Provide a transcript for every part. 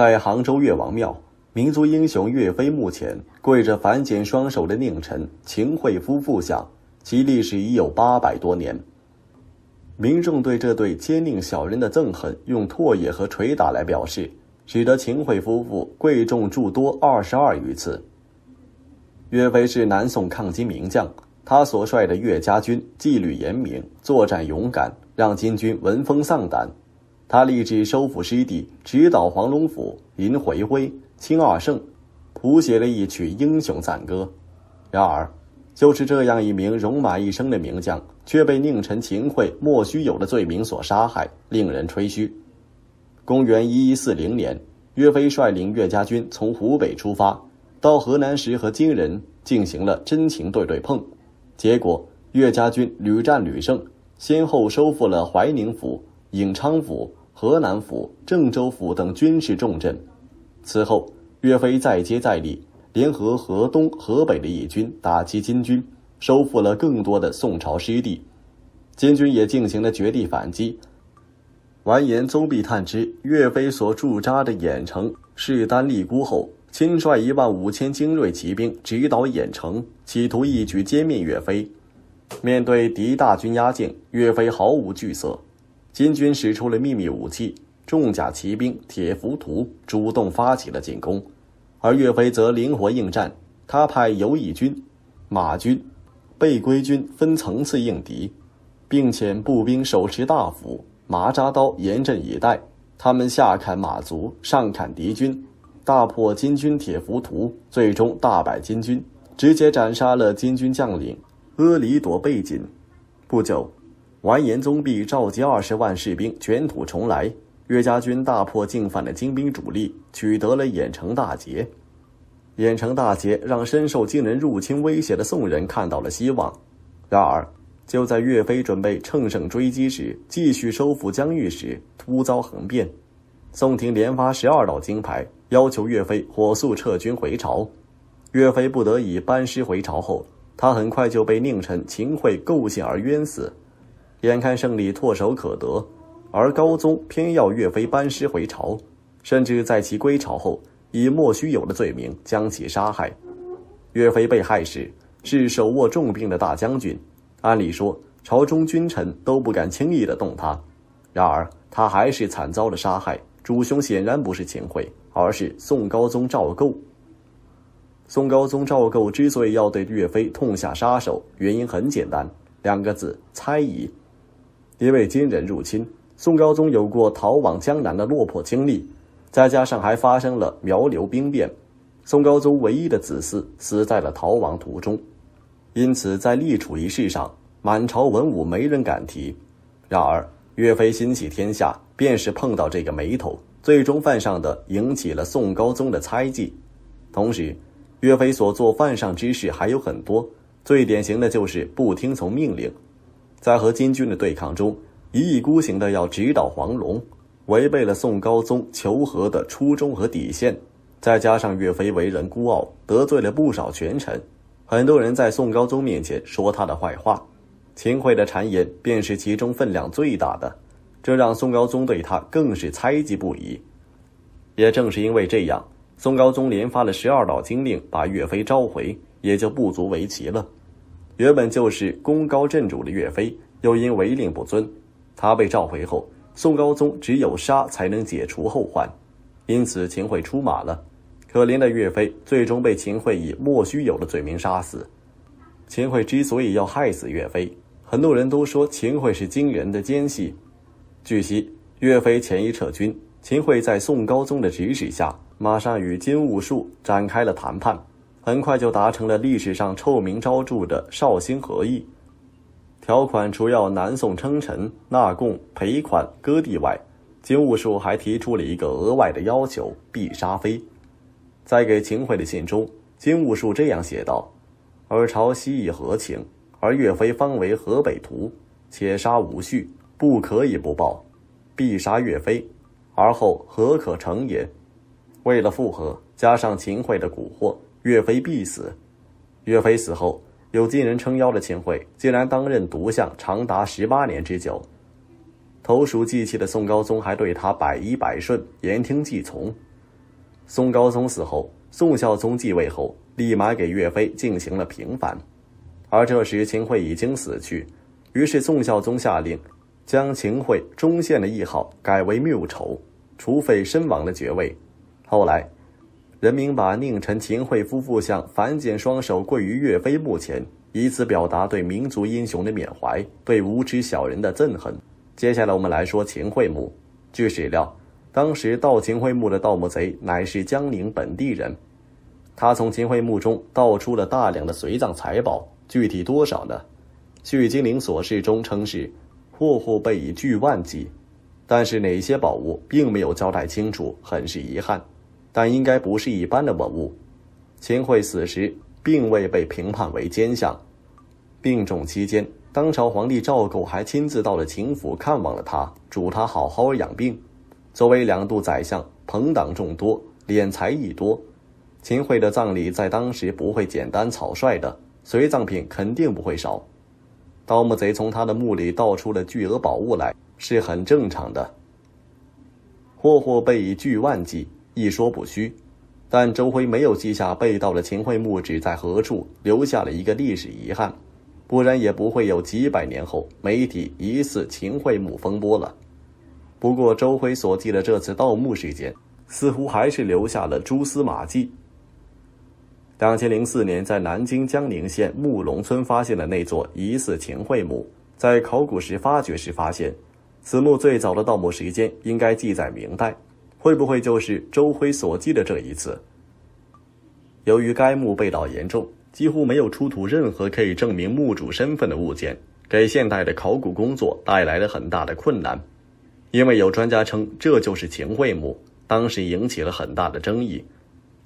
在杭州岳王庙，民族英雄岳飞墓前跪着反剪双手的佞臣秦桧夫妇像，其历史已有八百多年。民众对这对奸佞小人的憎恨，用唾液和捶打来表示，使得秦桧夫妇贵重诸多二十二余次。岳飞是南宋抗金名将，他所率的岳家军纪律严明，作战勇敢，让金军闻风丧胆。他立志收复失地，直捣黄龙府，迎回徽清二圣，谱写了一曲英雄赞歌。然而，就是这样一名戎马一生的名将，却被佞臣秦桧莫须有的罪名所杀害，令人吹嘘。公元一一四零年，岳飞率领岳家军从湖北出发，到河南时和金人进行了真情对对碰，结果岳家军屡战屡胜，先后收复了淮宁府、颍昌府。河南府、郑州府等军事重镇。此后，岳飞再接再厉，联合河东、河北的义军打击金军，收复了更多的宋朝失地。金军也进行了绝地反击。完颜宗弼探知岳飞所驻扎的郾城势单力孤后，亲率一万五千精锐骑兵直捣郾城，企图一举歼灭岳飞。面对敌大军压境，岳飞毫无惧色。金军使出了秘密武器——重甲骑兵铁浮屠，主动发起了进攻，而岳飞则灵活应战。他派游奕军、马军、背归军分层次应敌，并遣步兵手持大斧、麻扎刀严阵以待。他们下砍马足，上砍敌军，大破金军铁浮屠，最终大败金军，直接斩杀了金军将领阿里朵贝锦。不久。完颜宗弼召集二十万士兵卷土重来，岳家军大破进犯的金兵主力，取得了郾城大捷。郾城大捷让深受金人入侵威胁的宋人看到了希望。然而，就在岳飞准备乘胜追击时，继续收复疆域时，突遭横变。宋廷连发十二道金牌，要求岳飞火速撤军回朝。岳飞不得已班师回朝后，他很快就被佞臣秦桧构陷而冤死。眼看胜利唾手可得，而高宗偏要岳飞班师回朝，甚至在其归朝后，以莫须有的罪名将其杀害。岳飞被害时是手握重兵的大将军，按理说朝中君臣都不敢轻易的动他，然而他还是惨遭了杀害。主凶显然不是秦桧，而是宋高宗赵构。宋高宗赵构之所以要对岳飞痛下杀手，原因很简单，两个字：猜疑。因为金人入侵，宋高宗有过逃往江南的落魄经历，再加上还发生了苗刘兵变，宋高宗唯一的子嗣死在了逃亡途中，因此在立储一事上，满朝文武没人敢提。然而，岳飞心起天下，便是碰到这个眉头，最终犯上的，引起了宋高宗的猜忌。同时，岳飞所做犯上之事还有很多，最典型的就是不听从命令。在和金军的对抗中，一意孤行的要直捣黄龙，违背了宋高宗求和的初衷和底线。再加上岳飞为人孤傲，得罪了不少权臣，很多人在宋高宗面前说他的坏话。秦桧的谗言便是其中分量最大的，这让宋高宗对他更是猜忌不已。也正是因为这样，宋高宗连发了十二道金令把岳飞召回，也就不足为奇了。原本就是功高震主的岳飞，又因违令不遵，他被召回后，宋高宗只有杀才能解除后患，因此秦桧出马了。可怜的岳飞最终被秦桧以莫须有的罪名杀死。秦桧之所以要害死岳飞，很多人都说秦桧是惊人的奸细。据悉，岳飞前一撤军，秦桧在宋高宗的指使下，马上与金兀术展开了谈判。很快就达成了历史上臭名昭著的绍兴和议。条款除要南宋称臣、纳贡、赔款、割地外，金兀术还提出了一个额外的要求：必杀妃。在给秦桧的信中，金兀术这样写道：“尔朝昔以和亲，而岳飞方为河北图，且杀无序，不可以不报，必杀岳飞，而后何可成也？”为了复合，加上秦桧的蛊惑。岳飞必死。岳飞死后，有金人撑腰的秦桧竟然当任独相长达十八年之久。投鼠忌器的宋高宗还对他百依百顺，言听计从。宋高宗死后，宋孝宗继位后，立马给岳飞进行了平反。而这时秦桧已经死去，于是宋孝宗下令，将秦桧忠献的谥号改为谬丑，除废身亡的爵位。后来。人民把宁臣秦桧夫妇像反剪双手跪于岳飞墓前，以此表达对民族英雄的缅怀，对无知小人的憎恨。接下来我们来说秦桧墓。据史料，当时盗秦桧墓的盗墓贼乃是江宁本地人，他从秦桧墓中盗出了大量的随葬财宝，具体多少呢？《续金陵琐事》中称是“户户被以巨万计”，但是哪些宝物并没有交代清楚，很是遗憾。但应该不是一般的文物。秦桧死时并未被评判为奸相，病重期间，当朝皇帝赵构还亲自到了秦府看望了他，嘱他好好养病。作为两度宰相，朋党众多，敛财亦多，秦桧的葬礼在当时不会简单草率的，随葬品肯定不会少。盗墓贼从他的墓里盗出了巨额宝物来，是很正常的。霍霍被以巨万计。一说不虚，但周辉没有记下被盗的秦桧墓址在何处，留下了一个历史遗憾，不然也不会有几百年后媒体疑似秦桧墓风波了。不过，周辉所记的这次盗墓事件，似乎还是留下了蛛丝马迹。两千零四年，在南京江宁县木龙村发现的那座疑似秦桧墓，在考古时发掘时发现，此墓最早的盗墓时间应该记载明代。会不会就是周辉所记的这一次？由于该墓被盗严重，几乎没有出土任何可以证明墓主身份的物件，给现代的考古工作带来了很大的困难。因为有专家称这就是秦桧墓，当时引起了很大的争议。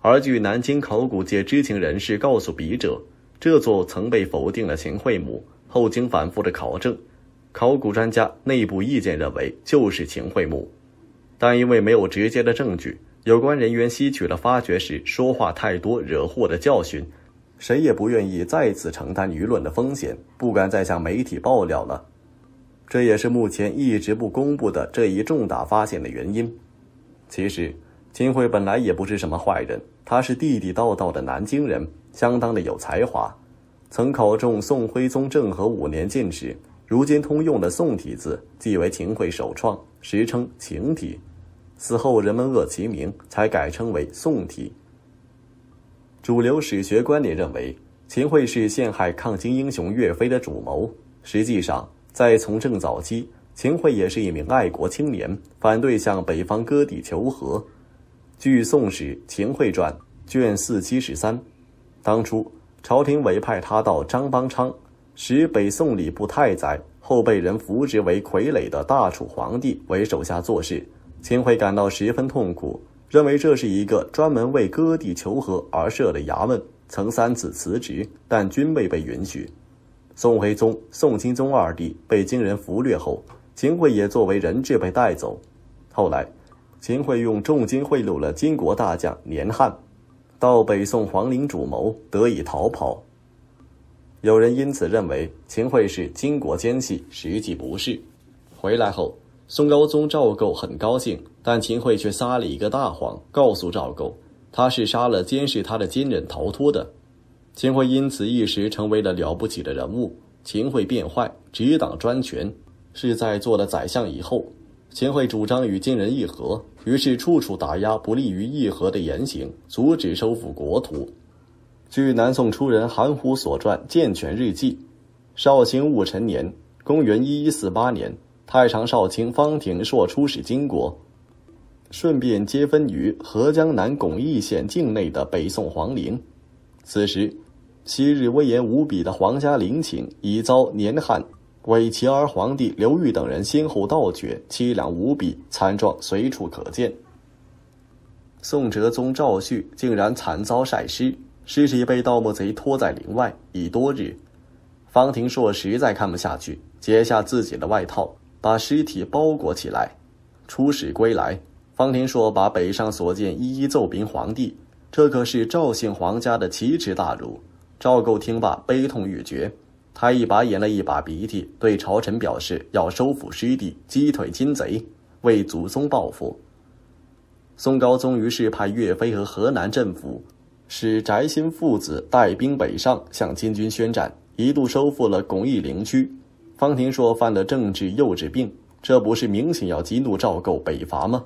而据南京考古界知情人士告诉笔者，这座曾被否定了秦桧墓，后经反复的考证，考古专家内部意见认为就是秦桧墓。但因为没有直接的证据，有关人员吸取了发掘时说话太多惹祸的教训，谁也不愿意再次承担舆论的风险，不敢再向媒体爆料了。这也是目前一直不公布的这一重大发现的原因。其实，秦桧本来也不是什么坏人，他是地地道道的南京人，相当的有才华，曾考中宋徽宗政和五年进士。如今通用的宋体字，即为秦桧首创，时称“秦体”。此后，人们恶其名，才改称为宋体。主流史学观点认为，秦桧是陷害抗金英雄岳飞的主谋。实际上，在从政早期，秦桧也是一名爱国青年，反对向北方割地求和。据《宋史·秦桧传》卷四七十三，当初朝廷委派他到张邦昌使北宋礼部太宰，后被人扶植为傀儡的大楚皇帝为手下做事。秦桧感到十分痛苦，认为这是一个专门为割地求和而设的衙门，曾三次辞职，但均未被允许。宋徽宗、宋钦宗二帝被金人俘掠后，秦桧也作为人质被带走。后来，秦桧用重金贿赂了金国大将年翰，到北宋皇陵主谋得以逃跑。有人因此认为秦桧是金国奸细，实际不是。回来后。宋高宗赵构很高兴，但秦桧却撒了一个大谎，告诉赵构，他是杀了监视他的金人逃脱的。秦桧因此一时成为了了不起的人物。秦桧变坏、执党专权，是在做了宰相以后。秦桧主张与金人议和，于是处处打压不利于议和的言行，阻止收复国土。据南宋初人韩湖所传《健全日记》，绍兴戊辰年（公元一一四八年）。太常少卿方廷硕出使金国，顺便接分于河江南巩义县境内的北宋皇陵。此时，昔日威严无比的皇家陵寝已遭年旱，伪齐儿皇帝刘裕等人先后盗掘，凄凉无比，惨状随处可见。宋哲宗赵煦竟然惨遭晒尸，尸体被盗墓贼拖在陵外已多日。方廷硕实在看不下去，解下自己的外套。把尸体包裹起来，出使归来，方天硕把北上所见一一奏禀皇帝，这可是赵姓皇家的奇耻大辱。赵构听罢，悲痛欲绝，他一把眼泪一把鼻涕，对朝臣表示要收复失地，击退金贼，为祖宗报复。宋高宗于是派岳飞和河南镇抚使翟新父子带兵北上，向金军宣战，一度收复了巩义陵区。方廷硕犯了政治幼稚病，这不是明显要激怒赵构北伐吗？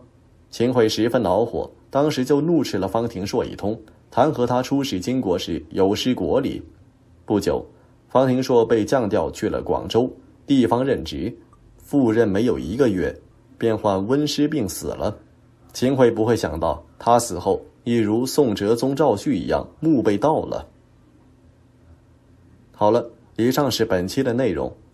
秦桧十分恼火，当时就怒斥了方廷硕一通，弹劾他出使金国时有失国礼。不久，方廷硕被降调去了广州地方任职，赴任没有一个月，便患温湿病死了。秦桧不会想到，他死后亦如宋哲宗赵煦一样，墓被盗了。好了，以上是本期的内容。